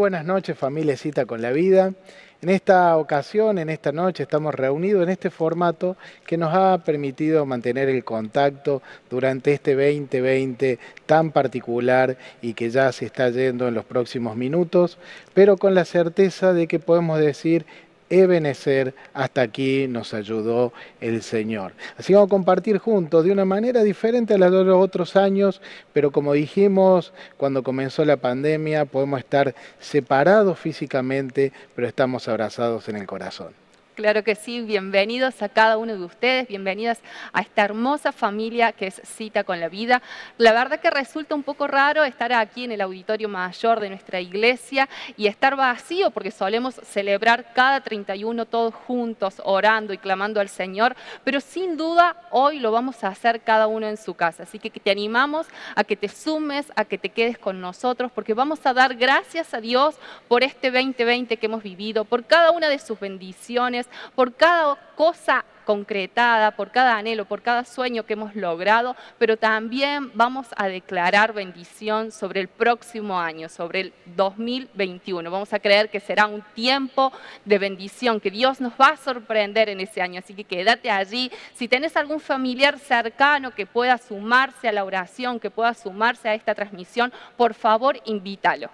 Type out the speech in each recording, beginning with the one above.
buenas noches, familia Cita con la Vida. En esta ocasión, en esta noche, estamos reunidos en este formato que nos ha permitido mantener el contacto durante este 2020 tan particular y que ya se está yendo en los próximos minutos, pero con la certeza de que podemos decir Ebenecer, hasta aquí nos ayudó el Señor. Así vamos a compartir juntos de una manera diferente a la de los otros años, pero como dijimos cuando comenzó la pandemia, podemos estar separados físicamente, pero estamos abrazados en el corazón. Claro que sí, bienvenidos a cada uno de ustedes, bienvenidas a esta hermosa familia que es Cita con la Vida. La verdad que resulta un poco raro estar aquí en el auditorio mayor de nuestra iglesia y estar vacío porque solemos celebrar cada 31 todos juntos, orando y clamando al Señor, pero sin duda hoy lo vamos a hacer cada uno en su casa. Así que te animamos a que te sumes, a que te quedes con nosotros, porque vamos a dar gracias a Dios por este 2020 que hemos vivido, por cada una de sus bendiciones por cada cosa concretada, por cada anhelo, por cada sueño que hemos logrado, pero también vamos a declarar bendición sobre el próximo año, sobre el 2021. Vamos a creer que será un tiempo de bendición, que Dios nos va a sorprender en ese año. Así que quédate allí. Si tenés algún familiar cercano que pueda sumarse a la oración, que pueda sumarse a esta transmisión, por favor invítalo.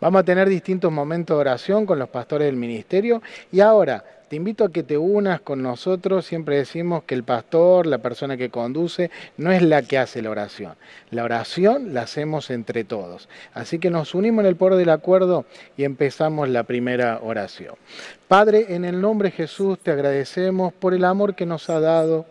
Vamos a tener distintos momentos de oración con los pastores del ministerio y ahora te invito a que te unas con nosotros. Siempre decimos que el pastor, la persona que conduce, no es la que hace la oración. La oración la hacemos entre todos. Así que nos unimos en el poder del acuerdo y empezamos la primera oración. Padre, en el nombre de Jesús te agradecemos por el amor que nos ha dado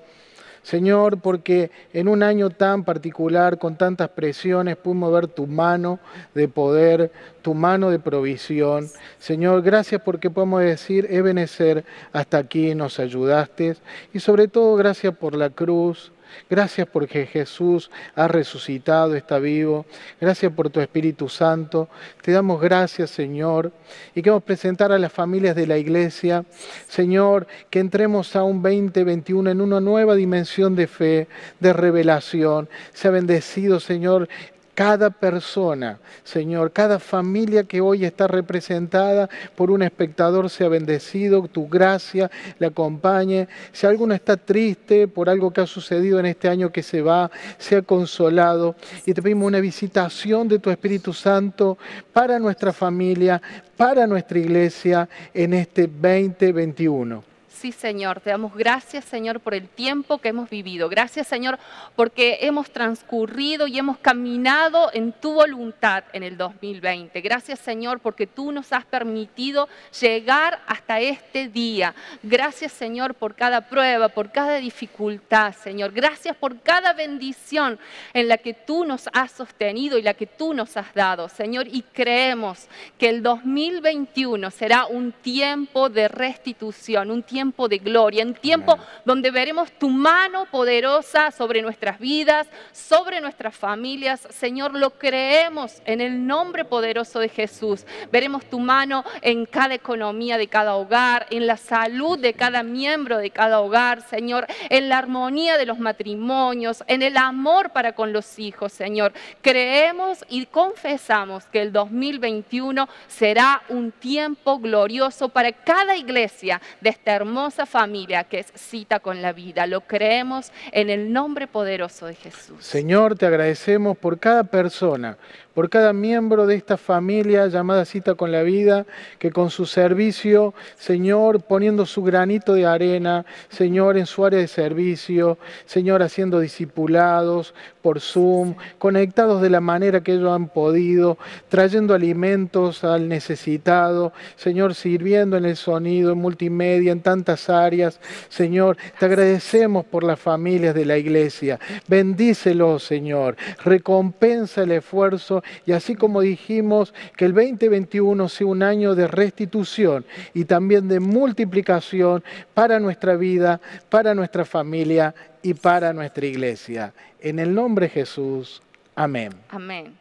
Señor, porque en un año tan particular, con tantas presiones, pudimos ver tu mano de poder, tu mano de provisión. Señor, gracias porque podemos decir, Ebenezer, hasta aquí nos ayudaste. Y sobre todo, gracias por la cruz, Gracias porque Jesús ha resucitado, está vivo. Gracias por tu Espíritu Santo. Te damos gracias, Señor. Y queremos presentar a las familias de la iglesia, Señor, que entremos a un 2021 en una nueva dimensión de fe, de revelación. Sea bendecido, Señor, cada persona, Señor, cada familia que hoy está representada por un espectador sea bendecido, tu gracia le acompañe. Si alguno está triste por algo que ha sucedido en este año que se va, sea consolado. Y te pedimos una visitación de tu Espíritu Santo para nuestra familia, para nuestra iglesia en este 2021. Señor, te damos gracias, Señor, por el tiempo que hemos vivido. Gracias, Señor, porque hemos transcurrido y hemos caminado en tu voluntad en el 2020. Gracias, Señor, porque tú nos has permitido llegar hasta este día. Gracias, Señor, por cada prueba, por cada dificultad, Señor. Gracias por cada bendición en la que tú nos has sostenido y la que tú nos has dado, Señor. Y creemos que el 2021 será un tiempo de restitución, un tiempo de gloria, en tiempo donde veremos tu mano poderosa sobre nuestras vidas, sobre nuestras familias. Señor, lo creemos en el nombre poderoso de Jesús. Veremos tu mano en cada economía de cada hogar, en la salud de cada miembro de cada hogar, Señor, en la armonía de los matrimonios, en el amor para con los hijos, Señor. Creemos y confesamos que el 2021 será un tiempo glorioso para cada iglesia de este hermoso hermosa familia que es cita con la vida. Lo creemos en el nombre poderoso de Jesús. Señor, te agradecemos por cada persona por cada miembro de esta familia llamada Cita con la Vida, que con su servicio, Señor, poniendo su granito de arena, Señor, en su área de servicio, Señor, haciendo discipulados por Zoom, conectados de la manera que ellos han podido, trayendo alimentos al necesitado, Señor, sirviendo en el sonido, en multimedia, en tantas áreas. Señor, te agradecemos por las familias de la iglesia. Bendícelos, Señor. Recompensa el esfuerzo y así como dijimos que el 2021 sea un año de restitución y también de multiplicación para nuestra vida, para nuestra familia y para nuestra iglesia. En el nombre de Jesús, amén. Amén.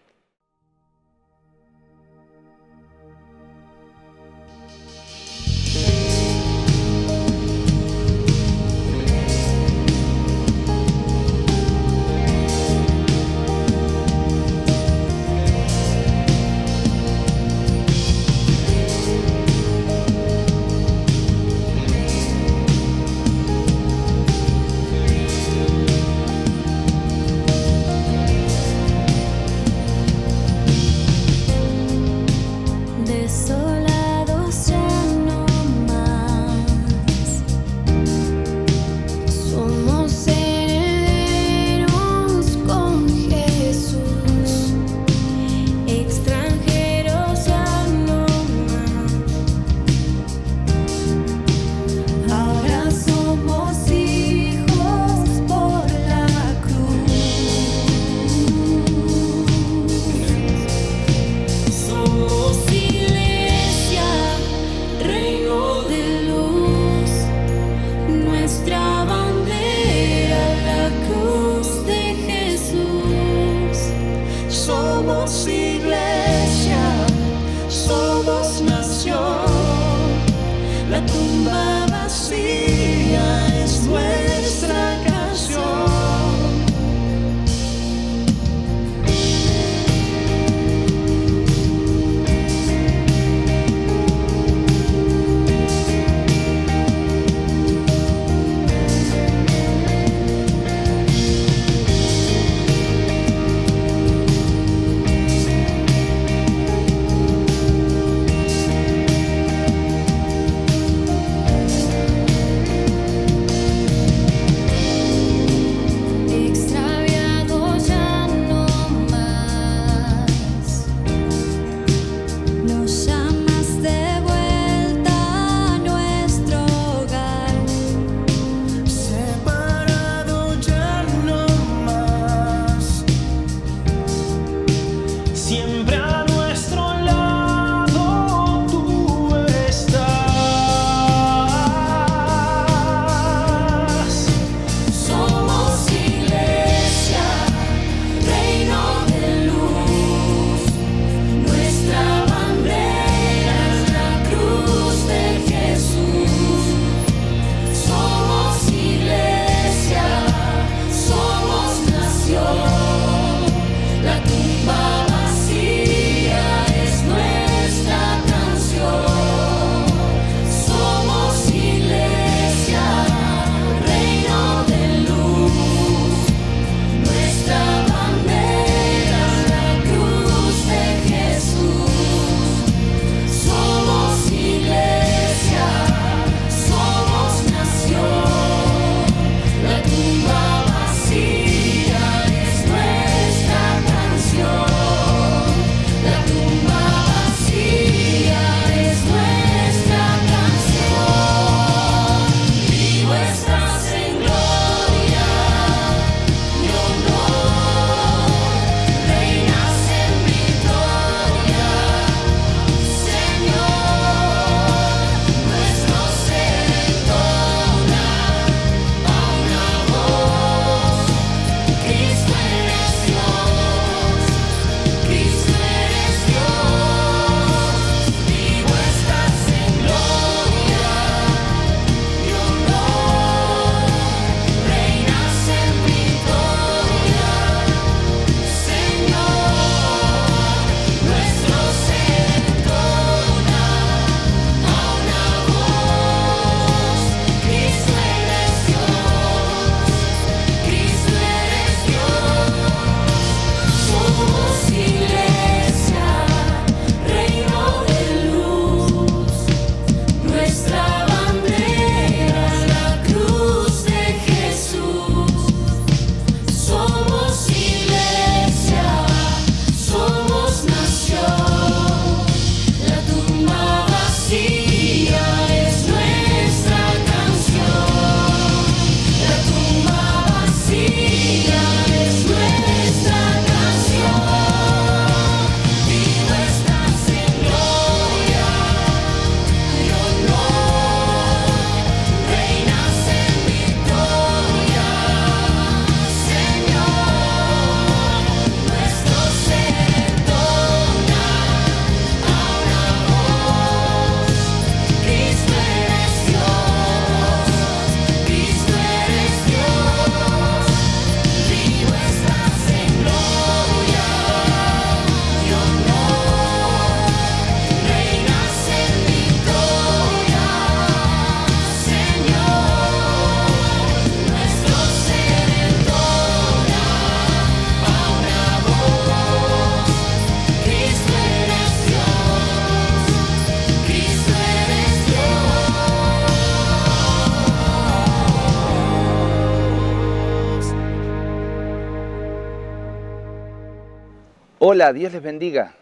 Hola, Dios les bendiga.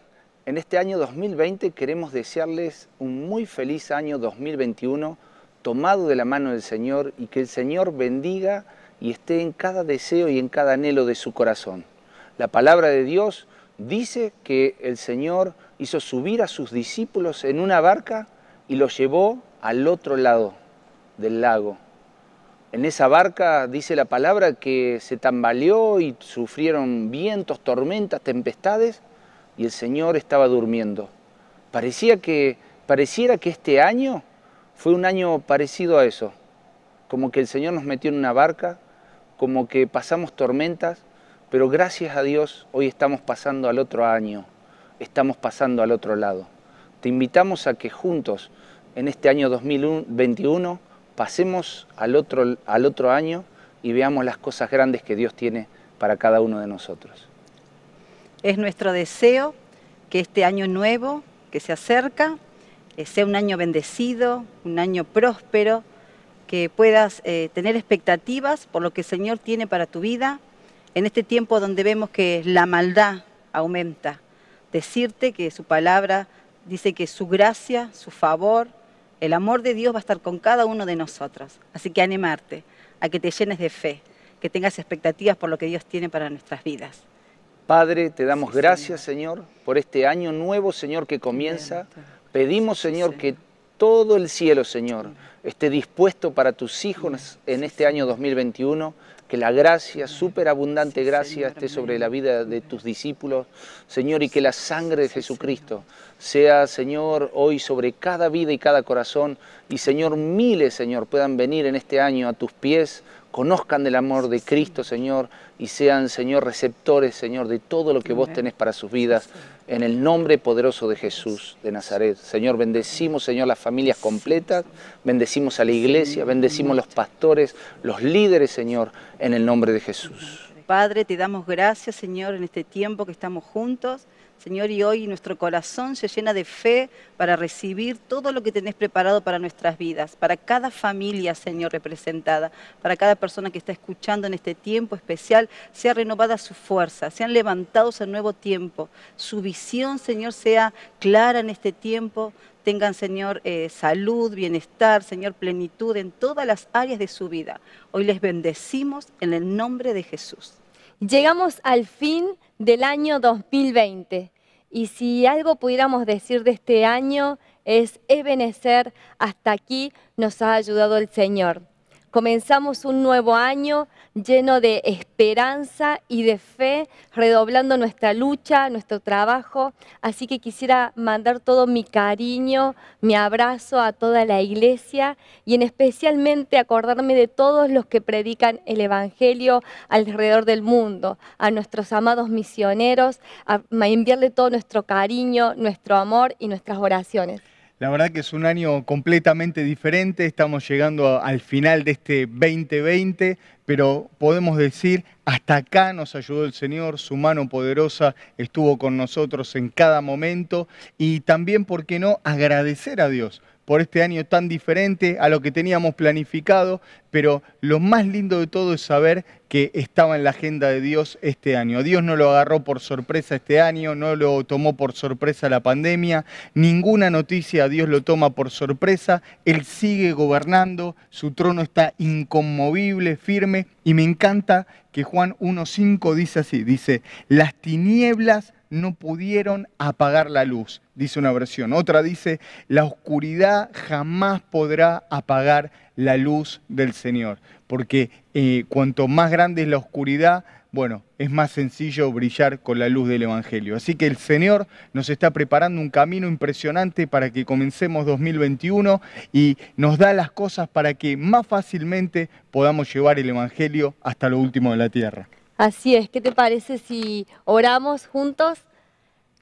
En este año 2020 queremos desearles un muy feliz año 2021 tomado de la mano del Señor y que el Señor bendiga y esté en cada deseo y en cada anhelo de su corazón. La palabra de Dios dice que el Señor hizo subir a sus discípulos en una barca y los llevó al otro lado del lago. En esa barca dice la palabra que se tambaleó y sufrieron vientos, tormentas, tempestades y el Señor estaba durmiendo. Parecía que pareciera que este año fue un año parecido a eso, como que el Señor nos metió en una barca, como que pasamos tormentas, pero gracias a Dios hoy estamos pasando al otro año, estamos pasando al otro lado. Te invitamos a que juntos en este año 2021 pasemos al otro, año y veamos las cosas grandes que Dios tiene para cada uno de nosotros. Es nuestro deseo que este año nuevo que se acerca eh, sea un año bendecido, un año próspero, que puedas eh, tener expectativas por lo que el Señor tiene para tu vida en este tiempo donde vemos que la maldad aumenta. Decirte que su palabra dice que su gracia, su favor, el amor de Dios va a estar con cada uno de nosotros. Así que animarte a que te llenes de fe, que tengas expectativas por lo que Dios tiene para nuestras vidas. Padre, te damos gracias, señor. por este año nuevo, Señor, que comienza. Pedimos, Señor, que todo el cielo, Señor, esté dispuesto para tus hijos en este año 2021 que la gracia, superabundante gracia, esté sobre la vida de tus discípulos, Señor, y que la sangre de Jesucristo sea, Señor, hoy sobre cada vida y cada corazón, y Señor, miles, Señor, puedan venir en este año a tus pies, conozcan del amor de Cristo, Señor, y sean, Señor, receptores, Señor, de todo lo que vos tenés para sus vidas. En el nombre poderoso de Jesús de Nazaret. Señor, bendecimos, Señor, las familias completas, bendecimos a la iglesia, bendecimos los pastores, los líderes, Señor, en el nombre de Jesús. Padre, te damos gracias, Señor, en este tiempo que estamos juntos. Señor, y hoy nuestro corazón se llena de fe para recibir todo lo que tenés preparado para nuestras vidas, para cada familia, Señor, representada, para cada persona que está escuchando en este tiempo especial, sea renovada su fuerza, sean levantados en nuevo tiempo, su visión, Señor, sea clara en este tiempo, tengan, Señor, eh, salud, bienestar, Señor, plenitud en todas las áreas de su vida. Hoy les bendecimos en el nombre de Jesús. Llegamos al fin del año 2020. Y si algo pudiéramos decir de este año es vencer hasta aquí nos ha ayudado el Señor. Comenzamos un nuevo año lleno de esperanza y de fe, redoblando nuestra lucha, nuestro trabajo. Así que quisiera mandar todo mi cariño, mi abrazo a toda la iglesia y en especialmente acordarme de todos los que predican el Evangelio alrededor del mundo, a nuestros amados misioneros, a enviarle todo nuestro cariño, nuestro amor y nuestras oraciones. La verdad que es un año completamente diferente, estamos llegando al final de este 2020, pero podemos decir, hasta acá nos ayudó el Señor, su mano poderosa estuvo con nosotros en cada momento y también, ¿por qué no?, agradecer a Dios por este año tan diferente a lo que teníamos planificado, pero lo más lindo de todo es saber que estaba en la agenda de Dios este año. Dios no lo agarró por sorpresa este año, no lo tomó por sorpresa la pandemia, ninguna noticia a Dios lo toma por sorpresa, Él sigue gobernando, su trono está inconmovible, firme, y me encanta que Juan 1.5 dice así, dice, las tinieblas no pudieron apagar la luz, dice una versión. Otra dice, la oscuridad jamás podrá apagar la luz del Señor, porque eh, cuanto más grande es la oscuridad, bueno, es más sencillo brillar con la luz del Evangelio. Así que el Señor nos está preparando un camino impresionante para que comencemos 2021 y nos da las cosas para que más fácilmente podamos llevar el Evangelio hasta lo último de la tierra. Así es, ¿qué te parece si oramos juntos?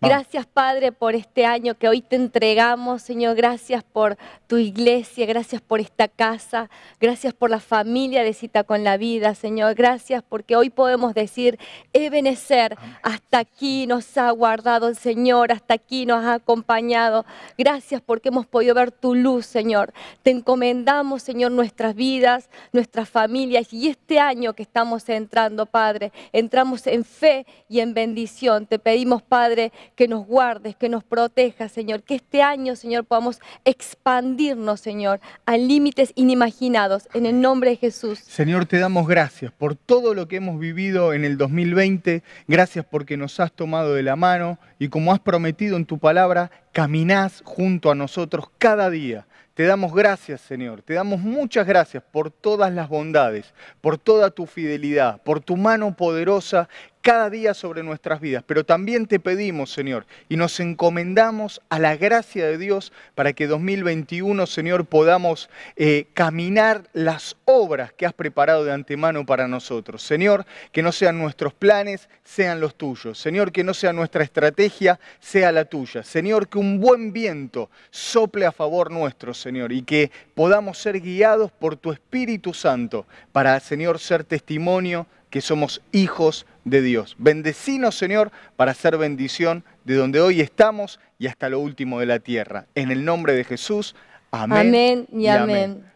Gracias, Padre, por este año que hoy te entregamos, Señor. Gracias por tu iglesia, gracias por esta casa, gracias por la familia de Cita con la Vida, Señor. Gracias porque hoy podemos decir, Ebenecer, hasta aquí nos ha guardado el Señor, hasta aquí nos ha acompañado. Gracias porque hemos podido ver tu luz, Señor. Te encomendamos, Señor, nuestras vidas, nuestras familias y este año que estamos entrando, Padre, entramos en fe y en bendición. Te pedimos, Padre, que nos guardes, que nos protejas, Señor. Que este año, Señor, podamos expandirnos, Señor, a límites inimaginados. En el nombre de Jesús. Señor, te damos gracias por todo lo que hemos vivido en el 2020. Gracias porque nos has tomado de la mano y como has prometido en tu palabra, caminas junto a nosotros cada día. Te damos gracias, Señor. Te damos muchas gracias por todas las bondades, por toda tu fidelidad, por tu mano poderosa cada día sobre nuestras vidas. Pero también te pedimos, Señor, y nos encomendamos a la gracia de Dios para que 2021, Señor, podamos eh, caminar las obras que has preparado de antemano para nosotros. Señor, que no sean nuestros planes, sean los tuyos. Señor, que no sea nuestra estrategia, sea la tuya. Señor, que un buen viento sople a favor nuestro, Señor, y que podamos ser guiados por tu Espíritu Santo para, Señor, ser testimonio que somos hijos de Dios. Bendecinos, Señor, para hacer bendición de donde hoy estamos y hasta lo último de la tierra. En el nombre de Jesús. Amén. y, amén. amén.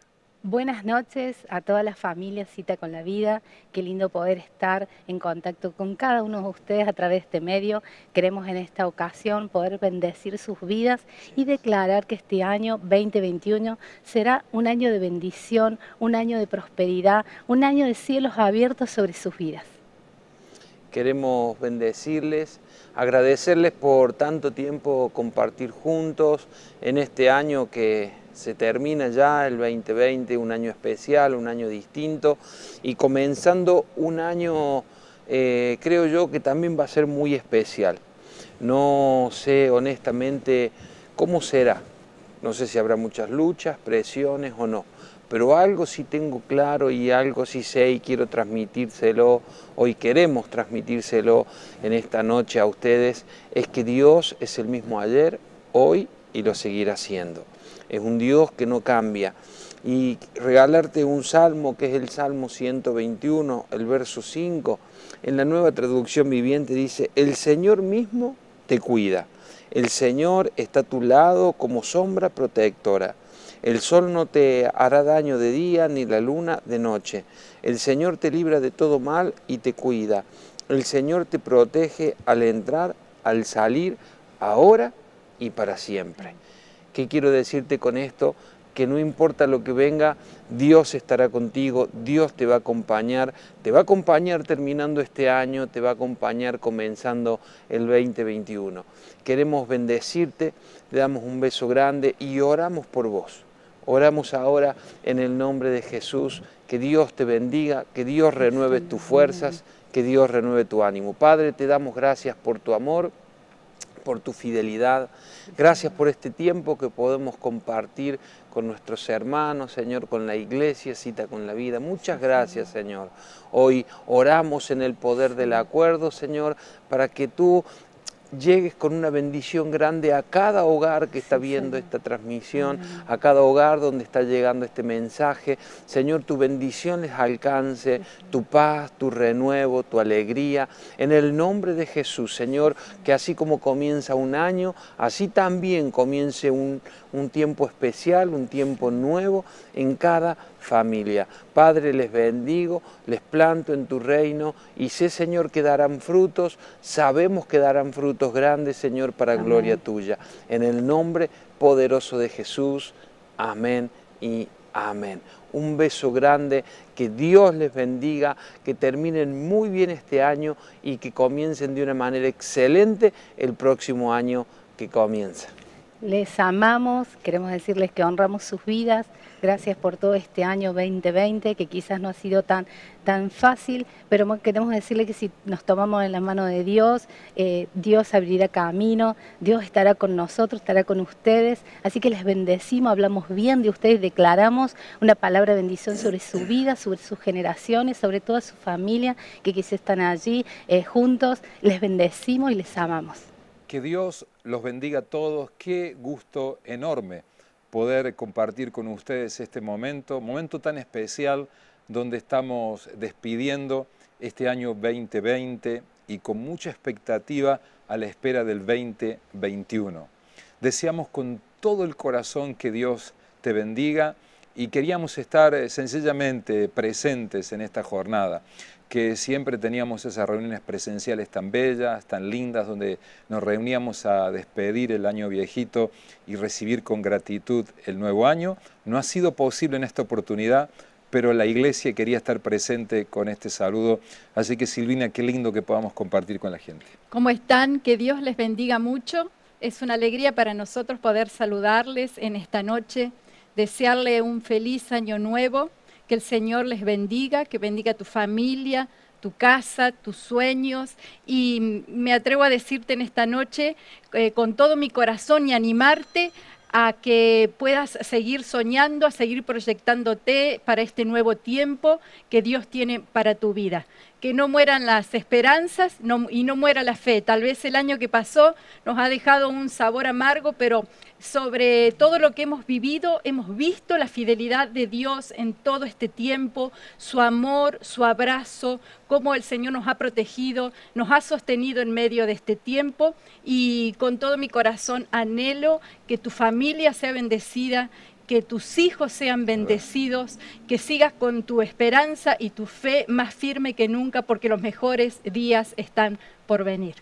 Buenas noches a todas las familias Cita con la Vida. Qué lindo poder estar en contacto con cada uno de ustedes a través de este medio. Queremos en esta ocasión poder bendecir sus vidas y declarar que este año 2021 será un año de bendición, un año de prosperidad, un año de cielos abiertos sobre sus vidas. Queremos bendecirles, agradecerles por tanto tiempo compartir juntos en este año que se termina ya, el 2020, un año especial, un año distinto y comenzando un año, eh, creo yo, que también va a ser muy especial. No sé honestamente cómo será, no sé si habrá muchas luchas, presiones o no, pero algo sí tengo claro y algo sí sé y quiero transmitírselo, hoy queremos transmitírselo en esta noche a ustedes, es que Dios es el mismo ayer, hoy y lo seguirá siendo. Es un Dios que no cambia. Y regalarte un salmo, que es el Salmo 121, el verso 5, en la nueva traducción viviente dice, el Señor mismo te cuida. El Señor está a tu lado como sombra protectora. El sol no te hará daño de día, ni la luna de noche. El Señor te libra de todo mal y te cuida. El Señor te protege al entrar, al salir, ahora y para siempre. ¿Qué quiero decirte con esto? que no importa lo que venga, Dios estará contigo, Dios te va a acompañar, te va a acompañar terminando este año, te va a acompañar comenzando el 2021. Queremos bendecirte, te damos un beso grande y oramos por vos. Oramos ahora en el nombre de Jesús, que Dios te bendiga, que Dios renueve tus fuerzas, que Dios renueve tu ánimo. Padre, te damos gracias por tu amor, por tu fidelidad. Gracias por este tiempo que podemos compartir con nuestros hermanos, Señor, con la iglesia, cita con la vida. Muchas gracias, Señor. Hoy oramos en el poder del acuerdo, Señor, para que tú llegues con una bendición grande a cada hogar que está viendo esta transmisión, mm. a cada hogar donde está llegando este mensaje. Señor, tu bendición les alcance, tu paz, tu renuevo, tu alegría. En el nombre de Jesús, Señor, que así como comienza un año, así también comience un, un tiempo especial, un tiempo nuevo en cada familia. Padre, les bendigo, les planto en tu reino y sé, Señor, que darán frutos, sabemos que darán frutos grandes, Señor, para gloria tuya. En el nombre poderoso de Jesús. Amén y Amén. Un beso grande, que Dios les bendiga, que terminen muy bien este año y que comiencen de una manera excelente el próximo año que comienza. Les amamos, queremos decirles que honramos sus vidas. Gracias por todo este año 2020, que quizás no ha sido tan, tan fácil, pero queremos decirles que si nos tomamos en la mano de Dios, eh, Dios abrirá camino, Dios estará con nosotros, estará con ustedes. Así que les bendecimos, hablamos bien de ustedes, declaramos una palabra de bendición sobre su vida, sobre sus generaciones, sobre toda su familia que quizás están allí eh, juntos. Les bendecimos y les amamos. Que Dios los bendiga a todos. Qué gusto enorme poder compartir con ustedes este momento, momento tan especial donde estamos despidiendo este año 2020 y con mucha expectativa a la espera del 2021. Deseamos con todo el corazón que Dios te bendiga y queríamos estar eh, sencillamente presentes en esta jornada que siempre teníamos esas reuniones presenciales tan bellas, tan lindas, donde nos reuníamos a despedir el año viejito y recibir con gratitud el nuevo año. No ha sido posible en esta oportunidad, pero la iglesia quería estar presente con este saludo. Así que Silvina, qué lindo que podamos compartir con la gente. ¿Cómo están? Que Dios les bendiga mucho. Es una alegría para nosotros poder saludarles en esta noche, desearle un feliz año nuevo que el Señor les bendiga, que bendiga tu familia, tu casa, tus sueños. Y me atrevo a decirte en esta noche eh, con todo mi corazón y animarte a que puedas seguir soñando, a seguir proyectándote para este nuevo tiempo que Dios tiene para tu vida que no mueran las esperanzas y no muera la fe. Tal vez el año que pasó nos ha dejado un sabor amargo, pero sobre todo lo que hemos vivido, hemos visto la fidelidad de Dios en todo este tiempo, su amor, su abrazo, cómo el Señor nos ha protegido, nos ha sostenido en medio de este tiempo y con todo mi corazón anhelo que tu familia sea bendecida que tus hijos sean bendecidos, que sigas con tu esperanza y tu fe más firme que nunca, porque los mejores días están por venir.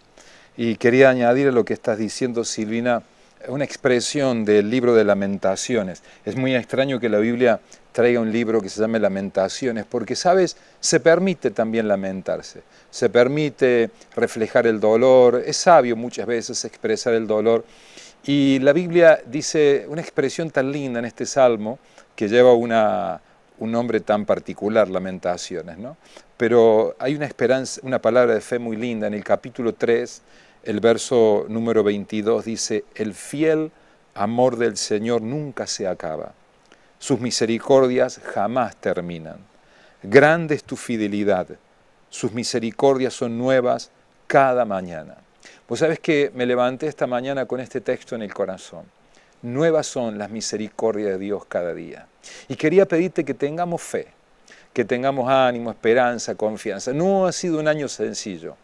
Y quería añadir a lo que estás diciendo, Silvina, una expresión del libro de lamentaciones. Es muy extraño que la Biblia traiga un libro que se llame Lamentaciones, porque, sabes, se permite también lamentarse, se permite reflejar el dolor, es sabio muchas veces expresar el dolor. Y la Biblia dice una expresión tan linda en este salmo que lleva un nombre tan particular, lamentaciones, ¿no? Pero hay una una palabra de fe muy linda. En el capítulo 3, el verso número 22 dice, el fiel amor del Señor nunca se acaba, sus misericordias jamás terminan. Grande es tu fidelidad, sus misericordias son nuevas cada mañana. Vos sabés que me levanté esta mañana con este texto en el corazón. Nuevas son las misericordias de Dios cada día. Y quería pedirte que tengamos fe, que tengamos ánimo, esperanza, confianza. No ha sido un año sencillo.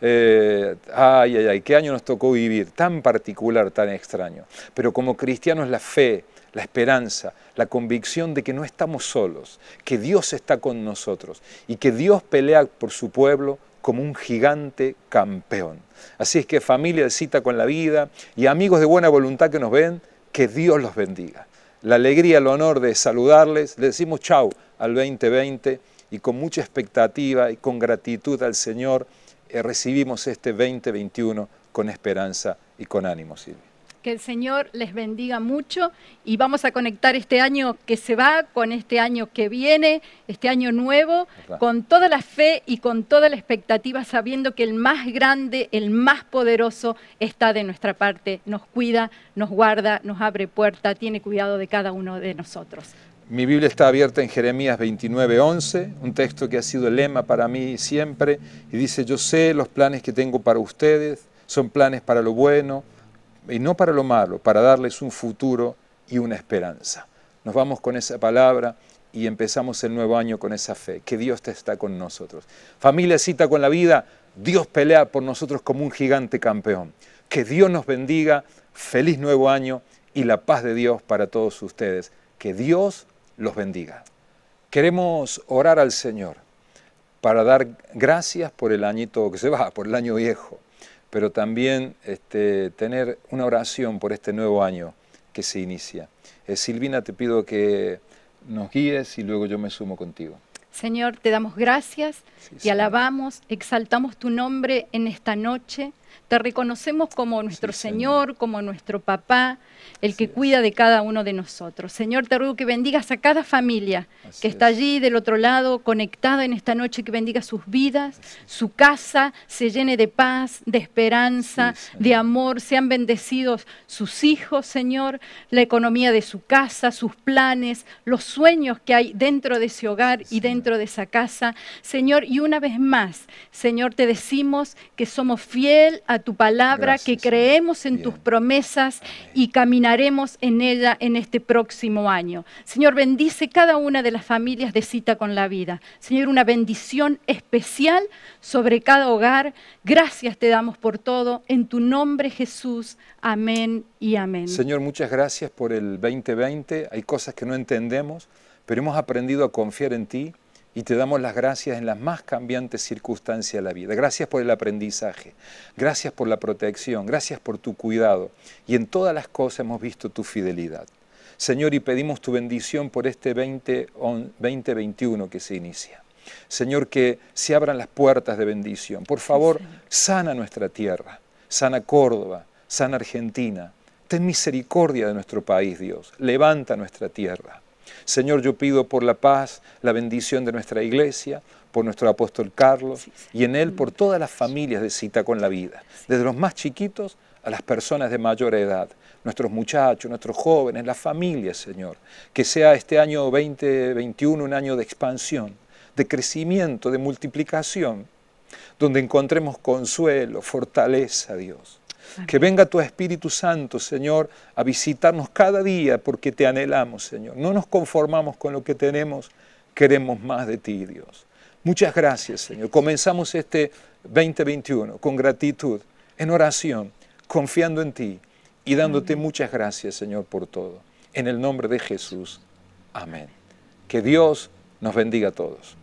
Eh, ay, ay, ay, qué año nos tocó vivir, tan particular, tan extraño. Pero como cristianos la fe, la esperanza, la convicción de que no estamos solos, que Dios está con nosotros y que Dios pelea por su pueblo, como un gigante campeón. Así es que familia de cita con la vida y amigos de buena voluntad que nos ven, que Dios los bendiga. La alegría, el honor de saludarles, le decimos chau al 2020 y con mucha expectativa y con gratitud al Señor eh, recibimos este 2021 con esperanza y con ánimo, Silvia. Que el Señor les bendiga mucho y vamos a conectar este año que se va con este año que viene, este año nuevo, con toda la fe y con toda la expectativa, sabiendo que el más grande, el más poderoso está de nuestra parte. Nos cuida, nos guarda, nos abre puerta, tiene cuidado de cada uno de nosotros. Mi Biblia está abierta en Jeremías 29:11, un texto que ha sido el lema para mí siempre, y dice, yo sé los planes que tengo para ustedes, son planes para lo bueno, y no para lo malo, para darles un futuro y una esperanza. Nos vamos con esa palabra y empezamos el nuevo año con esa fe, que Dios te está con nosotros. Familia cita con la vida, Dios pelea por nosotros como un gigante campeón. Que Dios nos bendiga, feliz nuevo año y la paz de Dios para todos ustedes. Que Dios los bendiga. Queremos orar al Señor para dar gracias por el añito que se va, por el año viejo pero también este, tener una oración por este nuevo año que se inicia. Eh, Silvina, te pido que nos guíes y luego yo me sumo contigo. Señor, te damos gracias, y alabamos, exaltamos tu nombre en esta noche. Te reconocemos como nuestro señor, como nuestro papá, el que cuida de cada uno de nosotros. Señor, te ruego que bendigas a cada familia que está allí del otro lado, conectada en esta noche, que bendiga sus vidas, su casa, se llene de paz, de esperanza, de amor, sean bendecidos sus hijos, Señor, la economía de su casa, sus planes, los sueños que hay dentro de ese hogar y dentro de esa casa. Señor, y una vez más, Señor, te decimos que somos fiel a tu palabra, que creemos en tus promesas y caminaremos en ella en este próximo año. Señor, bendice cada una de las familias de cita con la vida. Señor, una bendición especial sobre cada hogar. Gracias te damos por todo. En tu nombre, Jesús. Amén y amén. Señor, muchas gracias por el 2020. Hay cosas que no entendemos, pero hemos aprendido a confiar en ti y te damos las gracias en las más cambiantes circunstancias de la vida. Gracias por el aprendizaje, gracias por la protección, gracias por tu cuidado y en todas las cosas hemos visto tu fidelidad. Señor, y pedimos tu bendición por este 2021 que se inicia. Señor, que se abran las puertas de bendición. Por favor, sana nuestra tierra, sana Córdoba, sana Argentina. Ten misericordia de nuestro país, Dios. Levanta nuestra tierra. Señor, yo pido por la paz, la bendición de nuestra iglesia, por nuestro apóstol Carlos y en él por todas las familias de cita con la vida, desde los más chiquitos a las personas de mayor edad, nuestros muchachos, nuestros jóvenes, las familias, Señor. Que sea este año 2021 un año de expansión, de crecimiento, de multiplicación, donde encontremos consuelo, fortaleza, Dios. Que venga tu Espíritu Santo, Señor, a visitarnos cada día porque te anhelamos, Señor. No nos conformamos con lo que tenemos, queremos más de ti, Dios. Muchas gracias, Señor. Comenzamos este 2021 con gratitud, en oración, confiando en ti y dándote muchas gracias, Señor, por todo. En el nombre de Jesús. Amén. Que Dios nos bendiga a todos.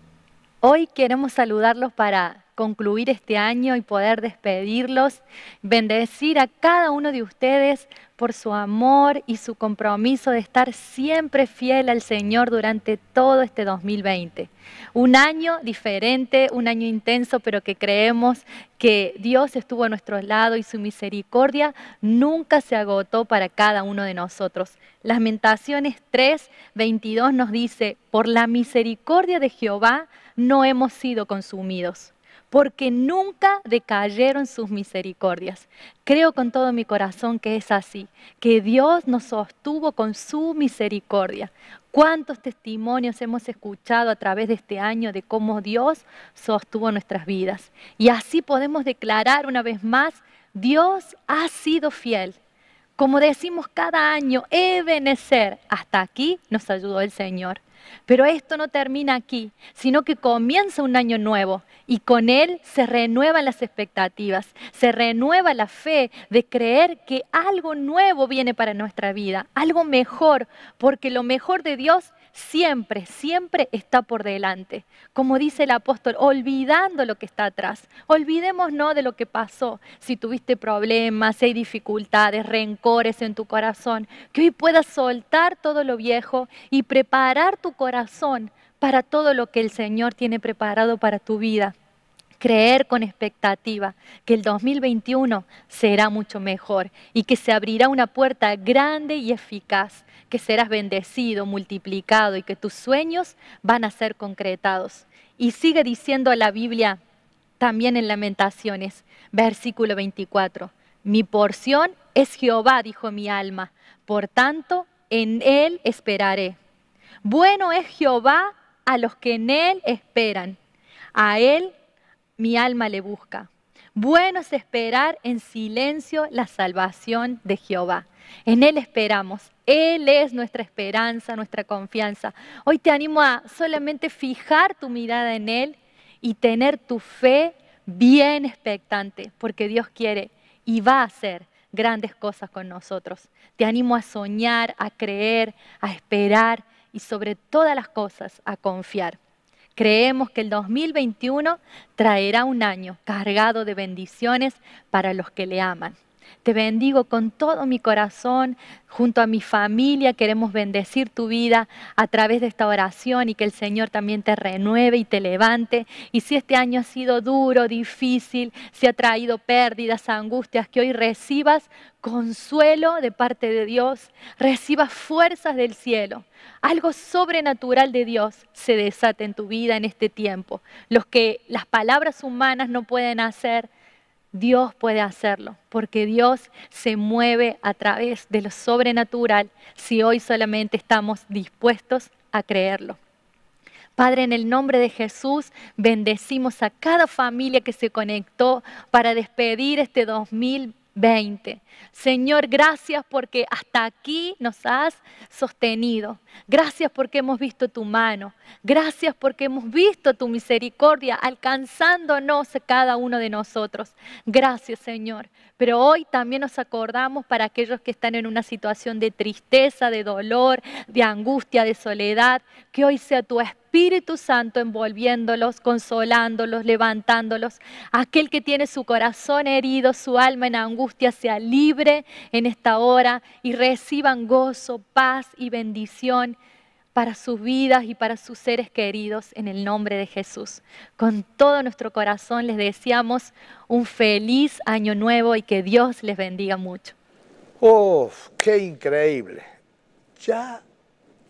Hoy queremos saludarlos para concluir este año y poder despedirlos, bendecir a cada uno de ustedes por su amor y su compromiso de estar siempre fiel al Señor durante todo este 2020. Un año diferente, un año intenso, pero que creemos que Dios estuvo a nuestro lado y su misericordia nunca se agotó para cada uno de nosotros. Lamentaciones 3, 22 nos dice, por la misericordia de Jehová no hemos sido consumidos porque nunca decayeron sus misericordias. Creo con todo mi corazón que es así, que Dios nos sostuvo con su misericordia. ¿Cuántos testimonios hemos escuchado a través de este año de cómo Dios sostuvo nuestras vidas? Y así podemos declarar una vez más, Dios ha sido fiel. Como decimos cada año, venecer. hasta aquí nos ayudó el Señor. Pero esto no termina aquí, sino que comienza un año nuevo y con él se renuevan las expectativas, se renueva la fe de creer que algo nuevo viene para nuestra vida, algo mejor, porque lo mejor de Dios siempre, siempre está por delante. Como dice el apóstol, olvidando lo que está atrás. Olvidémonos de lo que pasó. Si tuviste problemas, hay dificultades, rencores en tu corazón, que hoy puedas soltar todo lo viejo y preparar tu corazón para todo lo que el Señor tiene preparado para tu vida creer con expectativa que el 2021 será mucho mejor y que se abrirá una puerta grande y eficaz, que serás bendecido, multiplicado y que tus sueños van a ser concretados. Y sigue diciendo la Biblia también en Lamentaciones, versículo 24, mi porción es Jehová, dijo mi alma, por tanto en él esperaré. Bueno es Jehová a los que en él esperan, a él mi alma le busca. Bueno es esperar en silencio la salvación de Jehová. En Él esperamos. Él es nuestra esperanza, nuestra confianza. Hoy te animo a solamente fijar tu mirada en Él y tener tu fe bien expectante, porque Dios quiere y va a hacer grandes cosas con nosotros. Te animo a soñar, a creer, a esperar y sobre todas las cosas a confiar. Creemos que el 2021 traerá un año cargado de bendiciones para los que le aman. Te bendigo con todo mi corazón, junto a mi familia queremos bendecir tu vida a través de esta oración y que el Señor también te renueve y te levante. Y si este año ha sido duro, difícil, si ha traído pérdidas, angustias, que hoy recibas consuelo de parte de Dios, recibas fuerzas del cielo. Algo sobrenatural de Dios se desata en tu vida en este tiempo. Los que las palabras humanas no pueden hacer, Dios puede hacerlo, porque Dios se mueve a través de lo sobrenatural si hoy solamente estamos dispuestos a creerlo. Padre, en el nombre de Jesús, bendecimos a cada familia que se conectó para despedir este 2020 20. Señor, gracias porque hasta aquí nos has sostenido. Gracias porque hemos visto tu mano. Gracias porque hemos visto tu misericordia alcanzándonos cada uno de nosotros. Gracias, Señor, pero hoy también nos acordamos para aquellos que están en una situación de tristeza, de dolor, de angustia, de soledad, que hoy sea tu Espíritu Santo envolviéndolos, consolándolos, levantándolos. Aquel que tiene su corazón herido, su alma en angustia, sea libre en esta hora y reciban gozo, paz y bendición para sus vidas y para sus seres queridos en el nombre de Jesús. Con todo nuestro corazón les deseamos un feliz año nuevo y que Dios les bendiga mucho. ¡Oh, qué increíble! Ya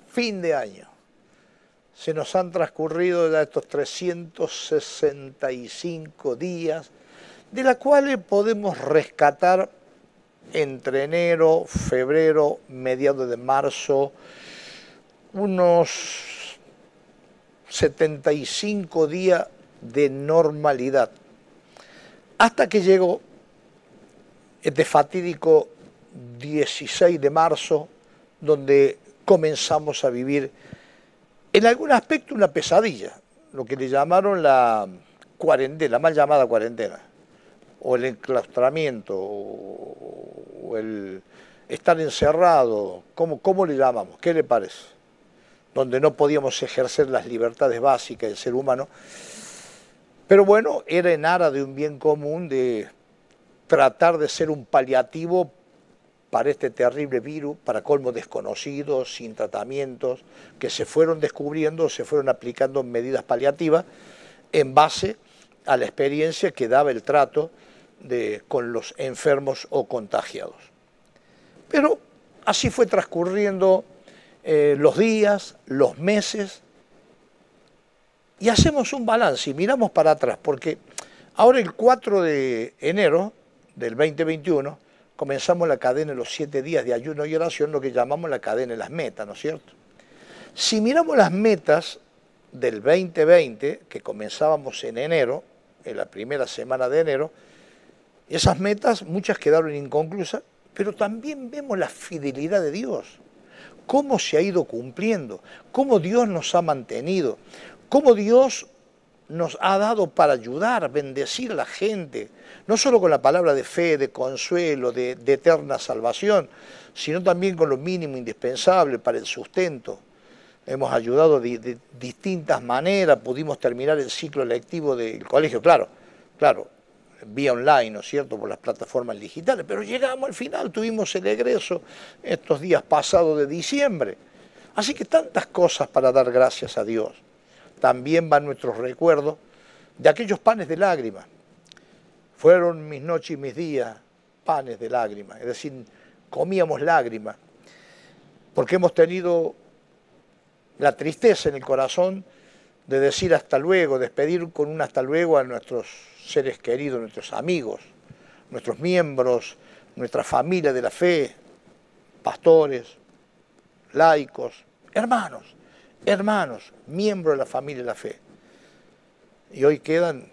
fin de año. Se nos han transcurrido ya estos 365 días, de la cuales podemos rescatar entre enero, febrero, mediados de marzo, unos 75 días de normalidad, hasta que llegó este fatídico 16 de marzo, donde comenzamos a vivir en algún aspecto una pesadilla, lo que le llamaron la cuarentena, la mal llamada cuarentena, o el enclaustramiento, o el estar encerrado, ¿cómo, cómo le llamamos? ¿Qué le parece? donde no podíamos ejercer las libertades básicas del ser humano. Pero bueno, era en ara de un bien común de tratar de ser un paliativo para este terrible virus, para colmo desconocidos, sin tratamientos, que se fueron descubriendo, se fueron aplicando medidas paliativas en base a la experiencia que daba el trato de, con los enfermos o contagiados. Pero así fue transcurriendo eh, los días, los meses, y hacemos un balance y miramos para atrás, porque ahora el 4 de enero del 2021 comenzamos la cadena de los siete días de ayuno y oración, lo que llamamos la cadena de las metas, ¿no es cierto? Si miramos las metas del 2020, que comenzábamos en enero, en la primera semana de enero, esas metas muchas quedaron inconclusas, pero también vemos la fidelidad de Dios cómo se ha ido cumpliendo, cómo Dios nos ha mantenido, cómo Dios nos ha dado para ayudar, bendecir a la gente, no solo con la palabra de fe, de consuelo, de, eterna salvación, sino también con lo mínimo indispensable para el sustento. Hemos ayudado de, de distintas maneras, pudimos terminar el ciclo electivo del colegio, claro, claro, vía online, ¿no es cierto?, por las plataformas digitales, pero llegamos al final, tuvimos el egreso estos días pasados de diciembre. Así que tantas cosas para dar gracias a Dios. También van nuestros recuerdos de aquellos panes de lágrimas. Fueron mis noches y mis días panes de lágrimas, es decir, comíamos lágrimas, porque hemos tenido la tristeza en el corazón de decir hasta luego, despedir con un hasta luego a nuestros seres queridos, nuestros amigos, nuestros miembros, nuestra familia de la fe, pastores, laicos, hermanos, hermanos, miembros de la familia de la fe. Y hoy quedan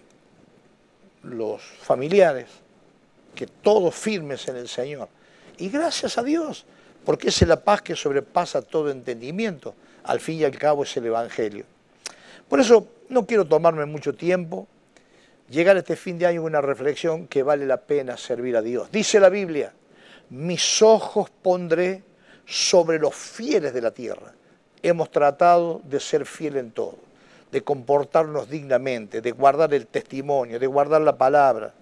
los familiares, que todos firmes en el Señor. Y gracias a Dios, porque es la paz que sobrepasa todo entendimiento. Al fin y al cabo es el Evangelio. Por eso no quiero tomarme mucho tiempo, llegar a este fin de año una reflexión que vale la pena servir a Dios. Dice la Biblia, mis ojos pondré sobre los fieles de la tierra. Hemos tratado de ser fiel en todo, de comportarnos dignamente, de guardar el testimonio, de guardar la palabra.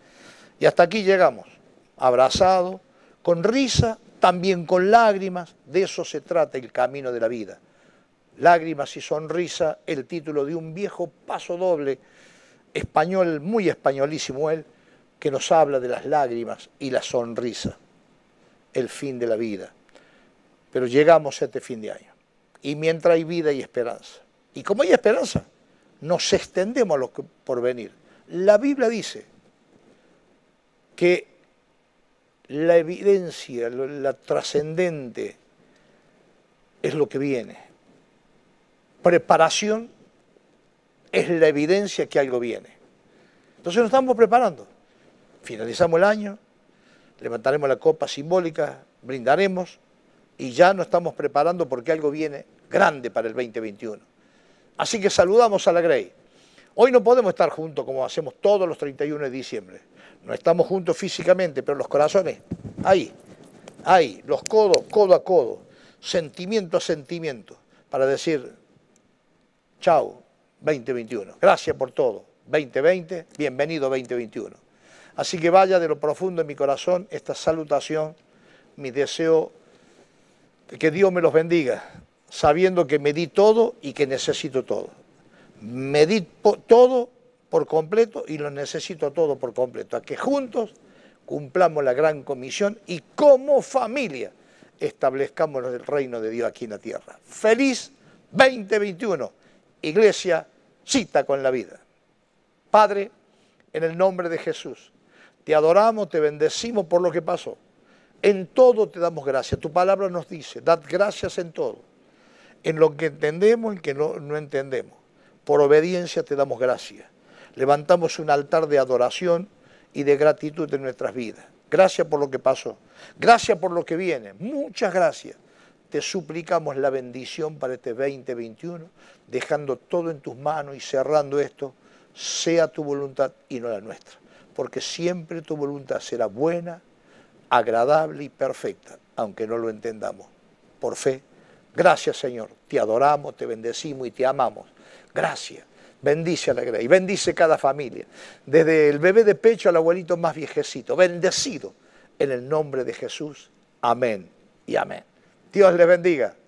Y hasta aquí llegamos, abrazado, con risa, también con lágrimas. De eso se trata el camino de la vida. Lágrimas y sonrisa, el título de un viejo paso doble español, muy españolísimo él, que nos habla de las lágrimas y la sonrisa, el fin de la vida. Pero llegamos a este fin de año. Y mientras hay vida y esperanza. Y como hay esperanza, nos extendemos a lo que por venir. La Biblia dice que la evidencia, la trascendente, es lo que viene. Preparación es la evidencia que algo viene. Entonces nos estamos preparando. Finalizamos el año, levantaremos la copa simbólica, brindaremos y ya nos estamos preparando porque algo viene grande para el 2021. Así que saludamos a la Grey. Hoy no podemos estar juntos como hacemos todos los 31 de diciembre. No estamos juntos físicamente, pero los corazones, ahí, ahí, los codos, codo a codo, sentimiento a sentimiento, para decir, chao, 2021. Gracias por todo. 2020, bienvenido 2021. Así que vaya de lo profundo de mi corazón esta salutación, mi deseo de que Dios me los bendiga, sabiendo que me di todo y que necesito todo. Me di todo por completo y lo necesito todo por completo. A que juntos cumplamos la gran comisión y como familia establezcamos el reino de Dios aquí en la tierra. Feliz 2021, Iglesia cita con la vida. Padre, en el nombre de Jesús, te adoramos, te bendecimos por lo que pasó. En todo te damos gracias. Tu palabra nos dice, dad gracias en todo. En lo que entendemos, en que no, entendemos. Por obediencia te damos gracias. Levantamos un altar de adoración y de gratitud en nuestras vidas. Gracias por lo que pasó. Gracias por lo que viene. Muchas gracias. Te suplicamos la bendición para este 2021 dejando todo en tus manos y cerrando esto, sea tu voluntad y no la nuestra, porque siempre tu voluntad será buena, agradable y perfecta, aunque no lo entendamos. Por fe, gracias Señor, te adoramos, te bendecimos y te amamos. Gracias. Bendice a la iglesia y bendice cada familia, desde el bebé de pecho al abuelito más viejecito, bendecido en el nombre de Jesús. Amén y amén. Dios les bendiga.